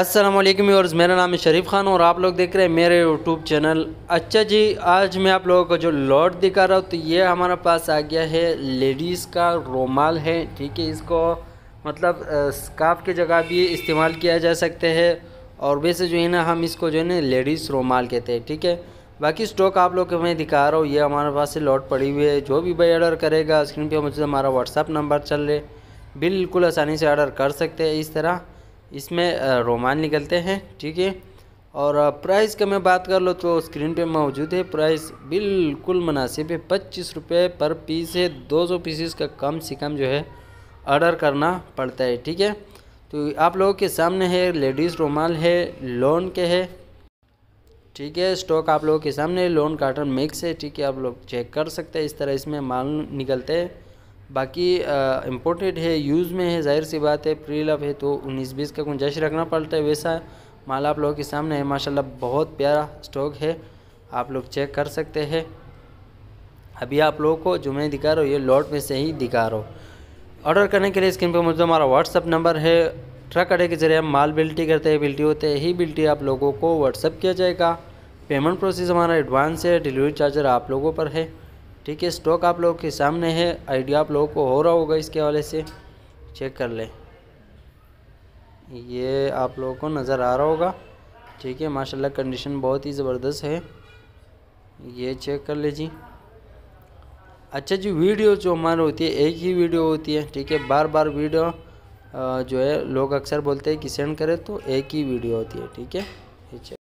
अस्सलाम वालेकुम व्यूअर्स मेरा नाम है शरीफ खान और आप लोग देख रहे हैं मेरे यूट्यूब चैनल अच्छा जी आज मैं आप लोगों को जो लॉट दिखा रहा हूँ तो ये हमारे पास आ गया है लेडीज़ का रोमाल है ठीक है इसको मतलब स्काफ की जगह भी इस्तेमाल किया जा सकते हैं और वैसे जो है ना हम इसको जो है ना लेडीज़ रोमाल कहते हैं ठीक है बाकी स्टॉक आप लोग को मैं दिखा रहा हूँ ये हमारे पास से लॉट पड़ी हुई है जो भी भाई ऑर्डर करेगा स्क्रीन पर मुझे हमारा व्हाट्सअप नंबर चल रहे बिल्कुल आसानी से ऑर्डर कर सकते हैं इस तरह इसमें रोमान निकलते हैं ठीक है और प्राइस का मैं बात कर लो तो स्क्रीन पे मौजूद है प्राइस बिल्कुल मुनासिब है पच्चीस रुपये पर पीस है दो सौ पीसीस का कम से कम जो है ऑर्डर करना पड़ता है ठीक है तो आप लोगों के सामने है लेडीज़ रुमाल है लोन के है ठीक है स्टॉक आप लोगों के सामने लोन काटन मिक्स है ठीक है आप लोग चेक कर सकते हैं इस तरह इसमें माल निकलते हैं बाकी इम्पोर्टेड है यूज़ में है जाहिर सी बात है प्री लव है तो उन्नीस बीस का गुंजाइश रखना पड़ता है वैसा माल आप लोगों के सामने है माशाल्लाह बहुत प्यारा स्टॉक है आप लोग चेक कर सकते हैं अभी आप लोगों को जो मैं दिखा रहा हूँ ये लॉट में से ही दिखा रहा हूँ ऑर्डर करने के लिए स्क्रीन पर मुझे हमारा व्हाट्सअप नंबर है ट्रक अड्डे के जरिए हम माल बिल्टी करते हैं बिल्टी होते हैं ही बिल्टी आप लोगों को व्हाट्सअप किया जाएगा पेमेंट प्रोसेस हमारा एडवांस है डिलीवरी चार्जर आप लोगों पर है ठीक है स्टॉक आप लोगों के सामने है आइडिया आप लोगों को हो रहा होगा इसके हवाले से चेक कर लें ये आप लोगों को नज़र आ रहा होगा ठीक है माशाल्लाह कंडीशन बहुत ही ज़बरदस्त है ये चेक कर ले जी अच्छा जी वीडियो जो हमारी होती है एक ही वीडियो होती है ठीक है बार बार वीडियो जो है लोग अक्सर बोलते हैं कि सेंड करें तो एक ही वीडियो होती है ठीक है